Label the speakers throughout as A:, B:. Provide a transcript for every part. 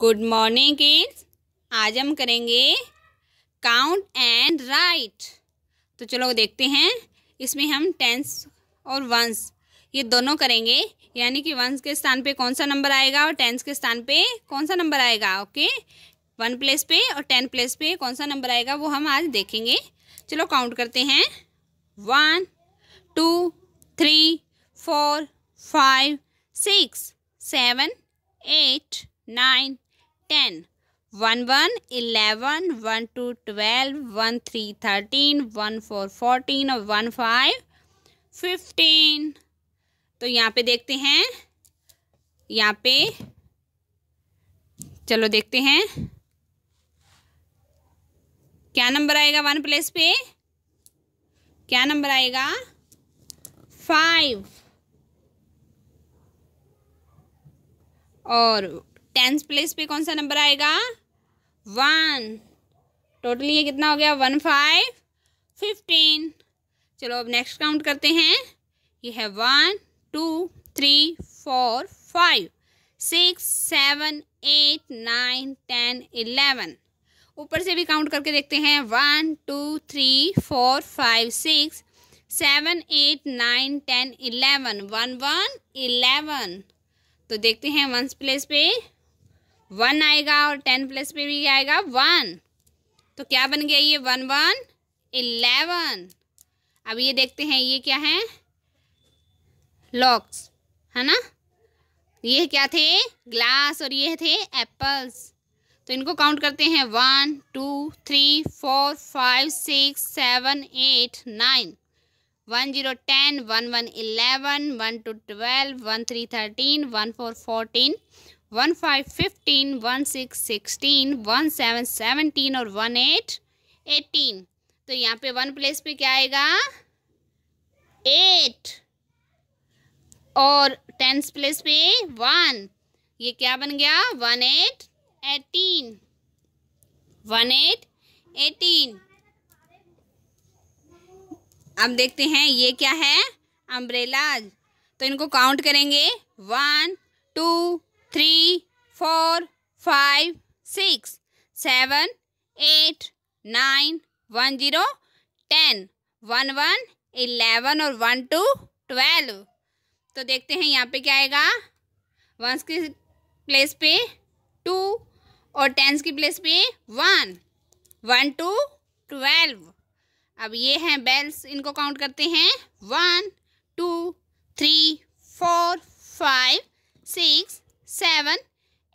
A: good morning kids आज हम करेंगे काउंट एंड राइट तो चलो देखते हैं इसमें हम टेंस और वंस ये दोनों करेंगे यानी कि वंस के स्थान पे कौन सा नंबर आएगा और टेंस के स्थान पे कौन सा नंबर आएगा ओके वन प्लेस पे और टेन प्लेस पे कौन सा नंबर आएगा वो हम आज देखेंगे चलो काउंट करते हैं one two three four five six seven eight nine ten one one eleven one two twelve one three thirteen one four fourteen और वन फाइव फिफ्टीन तो यहाँ पे देखते हैं यहाँ पे चलो देखते हैं क्या नंबर आएगा वन प्लेस पे क्या नंबर आएगा फाइव और टेंथ प्लेस पे कौन सा नंबर आएगा वन टोटल ये कितना हो गया वन फाइव फिफ्टीन चलो अब नेक्स्ट काउंट करते हैं ये है one two three four five six seven eight nine ten eleven ऊपर से भी काउंट करके देखते हैं one two three four five six seven eight nine ten eleven one one eleven तो देखते हैं वंस प्लेस पे वन आएगा और टेन प्लस पे भी आएगा वन तो क्या बन गया ये वन वन इलेवन अब ये देखते हैं ये क्या है लॉक्स है ना ये क्या थे ग्लास और ये थे एप्पल्स तो इनको काउंट करते हैं one two three four five six seven eight nine one zero ten one one eleven one two twelve one three thirteen one four fourteen one five fifteen one six sixteen one seven seventeen और one eight eighteen तो यहाँ पे one place पे क्या आएगा eight और tens place पे one ये क्या बन गया one eight eighteen one eight eighteen अब देखते हैं ये क्या है अम्ब्रेलाज तो इनको काउंट करेंगे one two three four five six seven eight nine one zero ten one one eleven और वन टू ट्वेल्व तो देखते हैं यहाँ पे क्या आएगा वंस की प्लेस पे टू और टेंस की प्लेस पे वन वन टू ट्वेल्व अब ये हैं बेल्स इनको काउंट करते हैं one two three four five six seven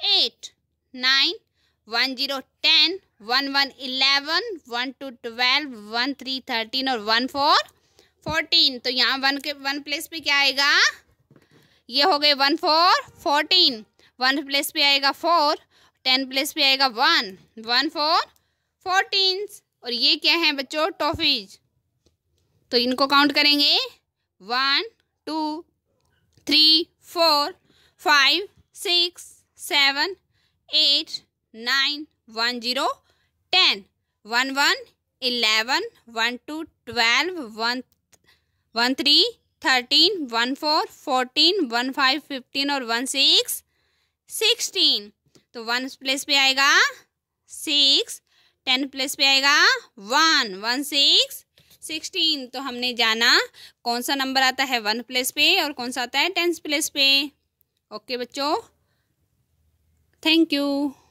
A: eight nine one zero ten one one eleven one two twelve one three thirteen और वन फोर फोर्टीन तो यहाँ वन के वन प्लेस पे क्या आएगा ये हो गए one four fourteen one place पे आएगा फोर टेन प्लेस पे आएगा वन वन फोर फोर्टीन और ये क्या है बच्चों टॉफीज तो इनको काउंट करेंगे one two three four five six seven eight nine one zero ten one one eleven one two twelve one one three thirteen one four fourteen one five fifteen और one six sixteen तो one place पे आएगा six ten place पे आएगा one one six sixteen तो हमने जाना कौन सा नंबर आता है वन प्लेस पे और कौन सा आता है टेंथ प्लेस पे ओके बच्चों थैंक यू